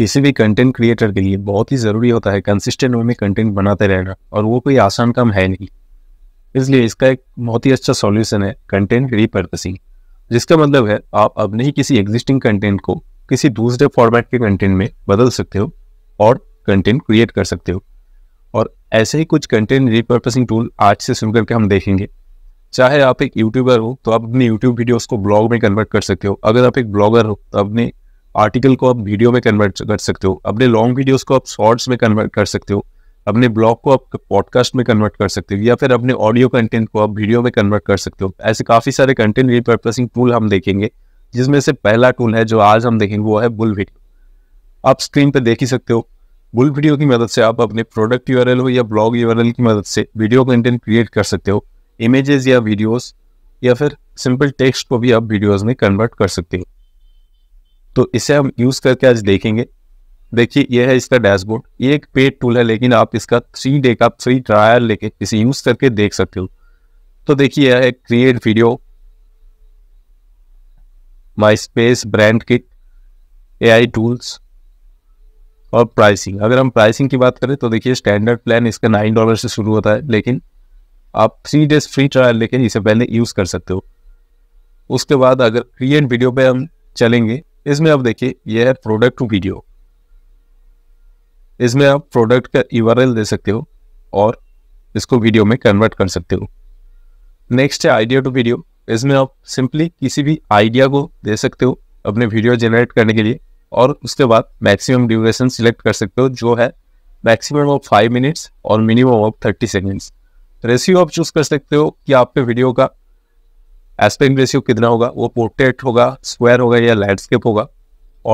किसी भी content creator के लिए बहुत ही ज़रूरी होता है कंसिस्टेंट वे में कंटेंट बनाते रहना और वो कोई आसान काम है नहीं इसलिए इसका एक बहुत ही अच्छा सॉल्यूशन है कंटेंट रीपर्पसिंग जिसका मतलब है आप अपने ही किसी एग्जिस्टिंग कंटेंट को किसी दूसरे फॉर्मेट के कंटेंट में बदल सकते हो और कंटेंट क्रिएट कर सकते हो और ऐसे ही कुछ कंटेंट रिपर्पसिंग टूल आज से सुन करके हम देखेंगे चाहे आप एक यूट्यूबर हो तो आप अपने यूट्यूब वीडियोस को ब्लॉग में कन्वर्ट कर सकते हो अगर आप एक ब्लॉगर हो तो अपने आर्टिकल को आप वीडियो में कन्वर्ट कर सकते हो अपने लॉन्ग वीडियोस को आप शॉर्ट्स में कन्वर्ट कर सकते हो अपने ब्लॉग को आप पॉडकास्ट में कन्वर्ट कर सकते हो या फिर अपने ऑडियो कंटेंट को आप वीडियो में कन्वर्ट कर सकते हो ऐसे काफ़ी सारे कंटेंट रिपर्पसिंग टूल हम देखेंगे जिसमें से पहला टूल है जो आज हम देखेंगे वो है बुल वीडियो आप स्क्रीन पर देख ही सकते हो बुल वीडियो की मदद से आप अपने प्रोडक्ट यू हो या ब्लॉग यू की मदद से वीडियो कंटेंट क्रिएट कर सकते हो इमेजेस या वीडियोस या फिर सिंपल टेक्स्ट को भी आप वीडियोस में कन्वर्ट कर सकते हो तो इसे हम यूज़ करके आज देखेंगे देखिए यह है इसका डैशबोर्ड ये एक पेड टूल है लेकिन आप इसका थ्री डे का फ्री ट्रायल लेके इसे यूज़ करके देख सकते हो तो देखिए यह है create video my space brand kit ए टूल्स और प्राइसिंग अगर हम प्राइसिंग की बात करें तो देखिए स्टैंडर्ड प्लान इसका नाइन डॉलर से शुरू होता है लेकिन आप थ्री डेज फ्री ट्रायल लेकिन इसे पहले यूज़ कर सकते हो उसके बाद अगर क्रिएट वीडियो पे हम चलेंगे इसमें आप देखिए यह है प्रोडक्ट वीडियो इसमें आप प्रोडक्ट का यूआरएल दे सकते हो और इसको वीडियो में कन्वर्ट कर सकते हो नेक्स्ट है आइडिया टू वीडियो इसमें आप सिंपली किसी भी आइडिया को दे सकते हो अपने वीडियो जनरेट करने के लिए और उसके बाद मैक्सिमम ड्यूरेशन सिलेक्ट कर सकते हो जो है मैक्सिमम ऑफ फाइव मिनट्स और minimum of thirty seconds ratio आप चूज़ कर सकते हो कि आपके वीडियो का एस्पेक्ट रेशियो कितना होगा वो पोर्ट्रेट होगा स्क्वायर होगा या लैंडस्केप होगा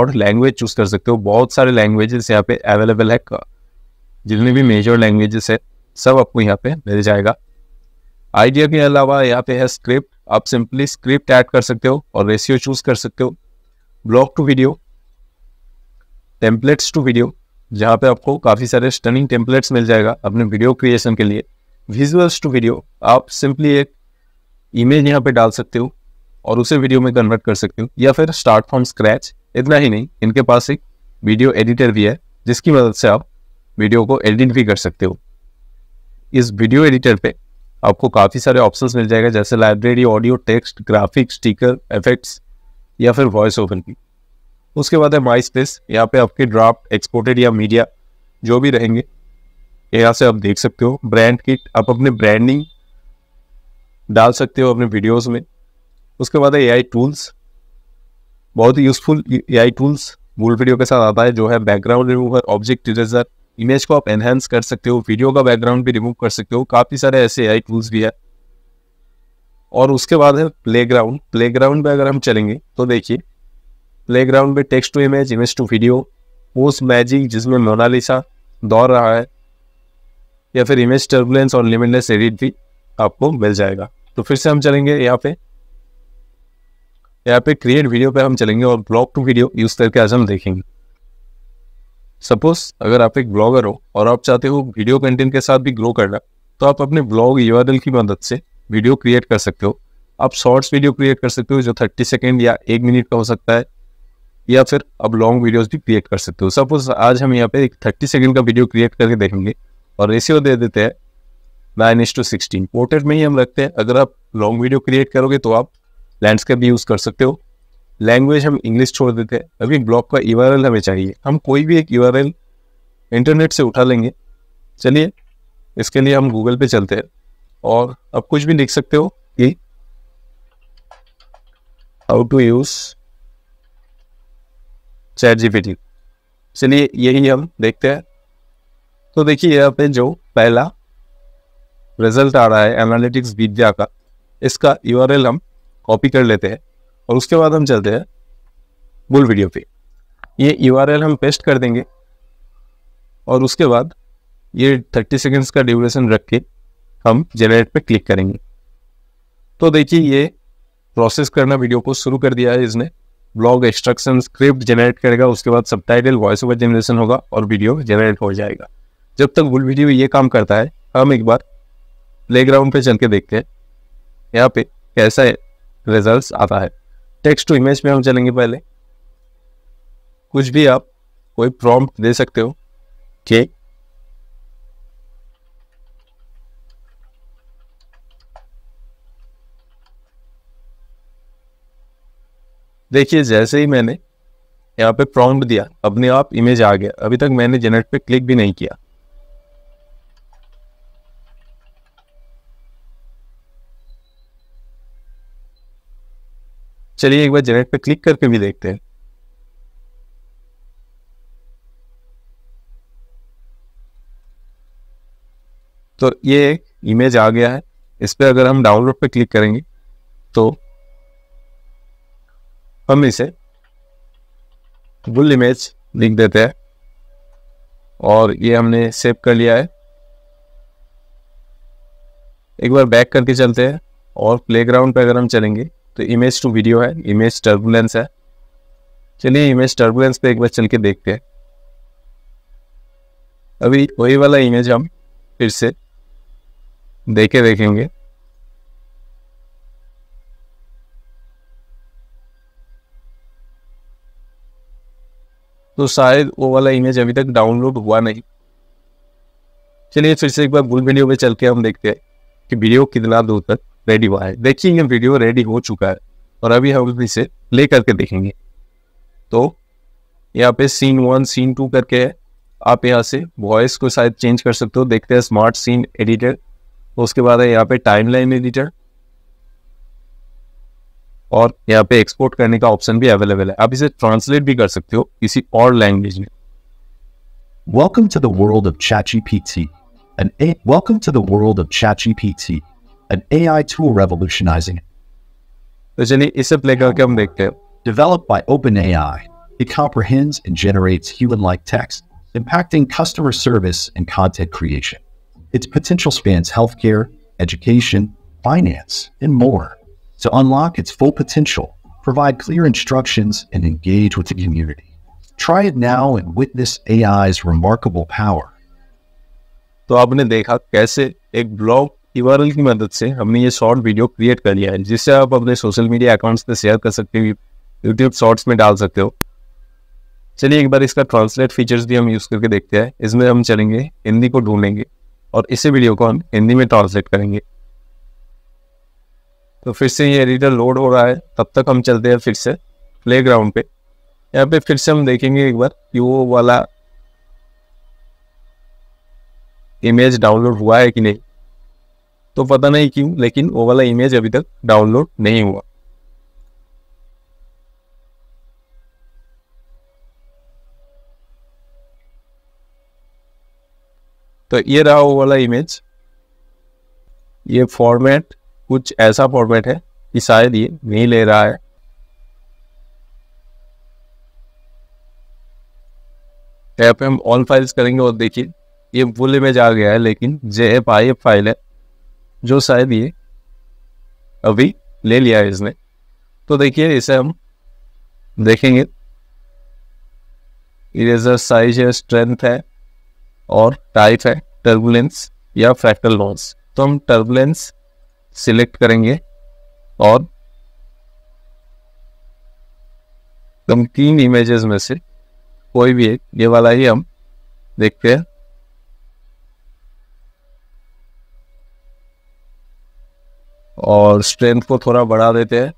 और लैंग्वेज चूज कर सकते हो बहुत सारे लैंग्वेजेस यहाँ पे अवेलेबल है जितने भी मेजर लैंग्वेजेस है सब आपको यहाँ पे मिल जाएगा आइडिया के अलावा यहाँ पे है स्क्रिप्ट आप सिंपली स्क्रिप्ट ऐड कर सकते हो और रेशियो चूज कर सकते हो blog to video templates to video जहाँ पे आपको काफ़ी सारे स्टनिंग टेम्पलेट्स मिल जाएगा अपने वीडियो क्रिएशन के लिए विजुअल्स टू वीडियो आप सिंपली एक इमेज यहाँ पे डाल सकते हो और उसे वीडियो में कन्वर्ट कर सकते हो या फिर स्टार्ट फ्रॉम स्क्रैच इतना ही नहीं इनके पास एक वीडियो एडिटर भी है जिसकी मदद से आप वीडियो को एडिट भी कर सकते हो इस वीडियो एडिटर पे आपको काफ़ी सारे ऑप्शंस मिल जाएगा जैसे library audio text graphic sticker effects या फिर वॉइस ओवर की उसके बाद है माई स्पेस यहाँ पे आपके ड्राफ्ट एक्सपोर्टेड या मीडिया जो भी रहेंगे यहाँ से आप देख सकते हो ब्रांड किट आप अपने ब्रांडिंग डाल सकते हो अपने वीडियोस में उसके बाद है एआई टूल्स बहुत ही यूज़फुल एआई टूल्स मूल वीडियो के साथ आता है जो है background remover object eraser image को आप एनहेंस कर सकते हो वीडियो का बैकग्राउंड भी रिमूव कर सकते हो काफ़ी सारे ऐसे ए टूल्स भी है और उसके बाद है प्ले ग्राउंड प्ले ग्राउंड पर अगर हम चलेंगे तो देखिए प्ले ग्राउंड पर text to image image to video post magic जिसमें मोनालिसा दौड़ रहा है या फिर इमेज टर्बुलेंस और लिमिटलेस एडिट भी आपको मिल जाएगा तो फिर से हम चलेंगे यहाँ पे यहाँ पे क्रिएट वीडियो पे हम चलेंगे और ब्लॉग टू वीडियो यूज करके आज हम देखेंगे सपोज अगर आप एक ब्लॉगर हो और आप चाहते हो वीडियो कंटेंट के साथ भी ग्रो करना तो आप अपने ब्लॉग यू की मदद से वीडियो क्रिएट कर सकते हो आप शॉर्ट्स वीडियो क्रिएट कर सकते हो जो थर्टी सेकेंड या एक मिनट का हो सकता है या फिर आप लॉन्ग वीडियोज भी क्रिएट कर सकते हो सपोज आज हम यहाँ पे एक थर्टी सेकेंड का वीडियो क्रिएट करके देखेंगे और रेशियो दे देते हैं nine is to sixteen portrait में ही हम रखते हैं अगर आप लॉन्ग वीडियो क्रिएट करोगे तो आप लैंडस्केप भी यूज़ कर सकते हो लैंग्वेज हम इंग्लिश छोड़ देते हैं अभी ब्लॉग का यू हमें चाहिए हम कोई भी एक यू इंटरनेट से उठा लेंगे चलिए इसके लिए हम गूगल पे चलते हैं और आप कुछ भी लिख सकते हो कि how to use chat G चलिए यही हम देखते हैं तो देखिए यहाँ पे जो पहला रिजल्ट आ रहा है एनालिटिक्स विद्या का इसका यू हम कॉपी कर लेते हैं और उसके बाद हम चलते हैं बुल वीडियो पे ये यू हम पेस्ट कर देंगे और उसके बाद ये 30 सेकेंड्स का ड्यूरेशन रख के हम जनरेट पे क्लिक करेंगे तो देखिए ये प्रोसेस करना वीडियो को शुरू कर दिया है इसने ब्लॉग एक्स्ट्रक्शन स्क्रिप्ट जनरेट करेगा उसके बाद सब टाइटल वॉइस ओवर जनरेशन होगा और वीडियो जनरेट हो जाएगा जब तक बुल वीडियो ये काम करता है हम एक बार प्लेग्राउंड पे चल के देखते हैं यहाँ पे कैसा रिजल्ट आता है टेक्स्ट टू इमेज पे हम चलेंगे पहले कुछ भी आप कोई प्रॉम्प्ट दे सकते हो कि देखिए जैसे ही मैंने यहाँ पे प्रॉम्प्ट दिया अपने आप इमेज आ गया अभी तक मैंने जेनेट पे क्लिक भी नहीं किया चलिए एक बार जेनेट पे क्लिक करके भी देखते हैं तो ये एक इमेज आ गया है इस पर अगर हम डाउनलोड पे क्लिक करेंगे तो हम इसे बुल इमेज लिख देते हैं और ये हमने सेव कर लिया है एक बार बैक करके चलते हैं और प्लेग्राउंड पे अगर हम चलेंगे तो इमेज टू वीडियो है इमेज टर्बुलेंस है चलिए इमेज टर्बुलेंस पे एक बार चल के देखते हैं अभी वही वाला इमेज हम फिर से देखे देखेंगे तो शायद वो वाला इमेज अभी तक डाउनलोड हुआ नहीं चलिए फिर से एक बार बुल वीडियो पे चल के हम देखते हैं कि वीडियो कितना दूर तक रेडी हुआ है देखिए वीडियो रेडी हो चुका है और अभी हम इसे प्ले करके देखेंगे तो यहाँ पे सीन वन सीन टू करके आप यहाँ से वॉइस को शायद चेंज कर सकते हो देखते हैं स्मार्ट सीन एडिटर तो उसके बाद है यहाँ पे टाइम लाइन एडिटर और यहाँ पे एक्सपोर्ट करने का ऑप्शन भी अवेलेबल है आप इसे ट्रांसलेट भी कर सकते हो किसी और लैंग्वेज में Welcome to the world of ChatGPT. An welcome to the world of ChatGPT, an AI tool revolutionizing it. Developed by OpenAI, it comprehends and generates human-like text, impacting customer service and content creation. Its potential spans healthcare, education, finance, and more. To unlock its full potential, provide clear instructions and engage with the community. Try it now and witness AI's remarkable power. तो आपने देखा कैसे एक blog टीवारल की मदद से हमने ये शॉर्ट वीडियो क्रिएट कर लिया है जिससे आप अपने सोशल मीडिया अकाउंट्स पे शेयर कर सकते हो यूट्यूब शॉर्ट्स में डाल सकते हो चलिए एक बार इसका ट्रांसलेट फीचर्स भी हम यूज़ करके देखते हैं इसमें हम चलेंगे हिंदी को ढूंढेंगे और इसी वीडियो को हम हिंदी में ट्रांसलेट करेंगे तो फिर से ये एडिटर लोड हो रहा है तब तक हम चलते हैं फिर से प्ले ग्राउंड पे यहाँ पे फिर से हम देखेंगे एक बार कि वो वाला इमेज डाउनलोड हुआ है कि नहीं तो पता नहीं क्यों लेकिन वो वाला इमेज अभी तक डाउनलोड नहीं हुआ तो ये रहा वो वाला इमेज ये फॉर्मेट कुछ ऐसा फॉर्मेट है कि शायद ये नहीं ले रहा है टैप हम ऑल फाइल्स करेंगे और देखिए ये फुल इमेज आ गया है लेकिन J F I F file है जो शायद ये अभी ले लिया है इसने तो देखिए इसे हम देखेंगे इरेजर साइज है स्ट्रेंथ है और टाइप है टर्बुलेंस या फ्रैक्टल लॉस तो हम टर्बुलेंस सिलेक्ट करेंगे और हम तीन इमेजेस में से कोई भी एक ये वाला ही हम देखते हैं और स्ट्रेंथ को थोड़ा बढ़ा देते हैं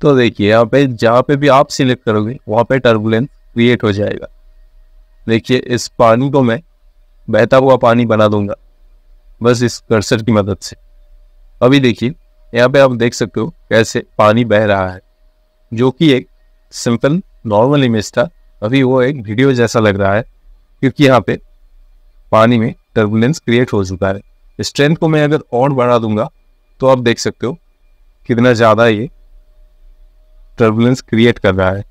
तो देखिए यहाँ पे जहां पे भी आप सिलेक्ट करोगे वहां पे टर्बुलेंस क्रिएट हो जाएगा देखिए इस पानी को मैं बहता हुआ पानी बना दूंगा बस इस कर्सर की मदद से अभी देखिए यहाँ पे आप देख सकते हो कैसे पानी बह रहा है जो कि एक सिंपल नॉर्मल इमेज था अभी वो एक वीडियो जैसा लग रहा है क्योंकि यहाँ पे पानी में टर्बुलेंस क्रिएट हो चुका है स्ट्रेंथ को मैं अगर और बढ़ा दूंगा तो आप देख सकते हो कितना ज़्यादा ये टर्बुलेंस क्रिएट कर रहा है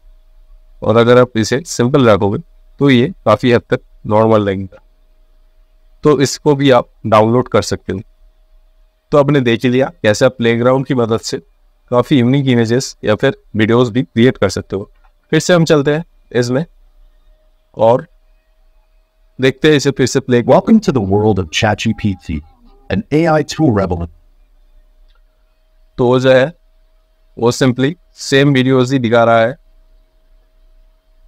और अगर आप इसे सिंपल रखोगे तो ये काफ़ी हद तक नॉर्मल लगेगा तो इसको भी आप डाउनलोड कर सकते हो तो आपने देख लिया कैसे आप प्ले की मदद से काफ़ी यूनिक इमेजेस या फिर वीडियोज भी क्रिएट कर सकते हो फिर से हम चलते हैं इसमें और देखते हैं इसे फिर से play Welcome to the world of ChatGPT, an AI tool rebel. तो जो है वो सिंपली सेम वीडियोज ही दिखा रहा है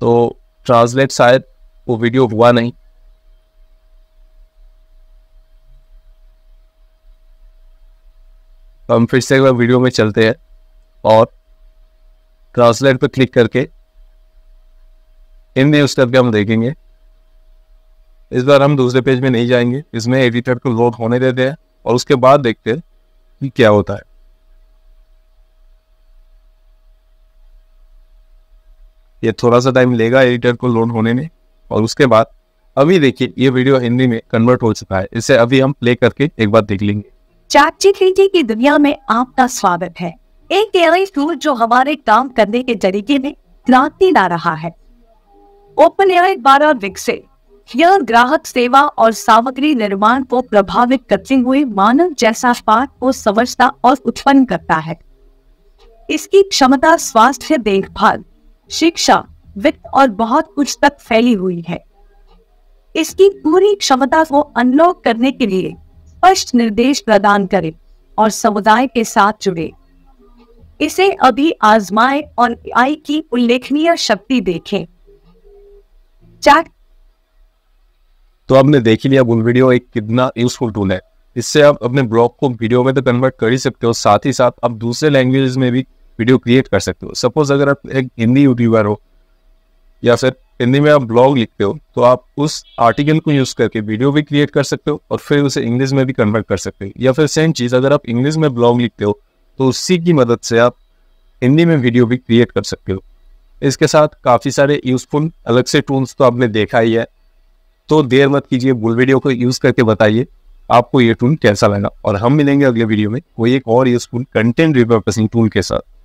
तो ट्रांसलेट शायद वो वीडियो हुआ नहीं तो हम फिर से एक बार वीडियो में चलते हैं और ट्रांसलेट पर क्लिक करके हिंदी न्यूज करके हम देखेंगे इस बार हम दूसरे पेज में नहीं जाएंगे इसमें एडिटर को लोड होने देते हैं और उसके बाद देखते हैं कि क्या होता है ये थोड़ा सा टाइम लेगा एडिटर को लोड होने में और उसके बाद अभी देखिए ये वीडियो हिंदी में कन्वर्ट हो चुका है इसे अभी हम प्ले करके एक बार देख लेंगे चाची जीपीटी की दुनिया में आपका स्वागत है एक एआई टूल जो हमारे काम करने के तरीके में क्रांति ला रहा है ओपन एआई द्वारा विकसित यह ग्राहक सेवा और सामग्री निर्माण को प्रभावित करते हुए मानव जैसा पाठ को समझता और उत्पन्न करता है इसकी क्षमता स्वास्थ्य देखभाल शिक्षा वित्त और बहुत कुछ तक फैली हुई है इसकी पूरी क्षमता को अनलॉक करने के लिए स्पष्ट निर्देश प्रदान करे और समुदाय के साथ जुड़े इसे अभी आजमाए और आई की उल्लेखनीय शक्ति देखें चैट तो आपने देख लिया बुल वीडियो एक कितना यूजफुल टूल है इससे आप अपने ब्लॉग को वीडियो में तो कन्वर्ट कर ही सकते हो साथ ही साथ आप दूसरे लैंग्वेज में भी वीडियो क्रिएट कर सकते हो सपोज अगर आप एक हिंदी यूट्यूबर हो या फिर हिंदी में आप ब्लॉग लिखते हो तो आप उस आर्टिकल को यूज करके वीडियो भी क्रिएट कर सकते हो और फिर उसे इंग्लिश में भी कन्वर्ट कर सकते हो या फिर सेम चीज अगर आप इंग्लिश में ब्लॉग लिखते हो तो उसी की मदद से आप हिंदी में वीडियो भी क्रिएट कर सकते हो इसके साथ काफ़ी सारे यूजफुल अलग से टूल्स तो आपने देखा ही है तो देर मत कीजिए बुल वीडियो को यूज़ करके बताइए आपको ये टूल कैसा लगा और हम मिलेंगे अगले वीडियो में कोई एक और यूजफुल कंटेंट रिपर्पसिंग टूल के साथ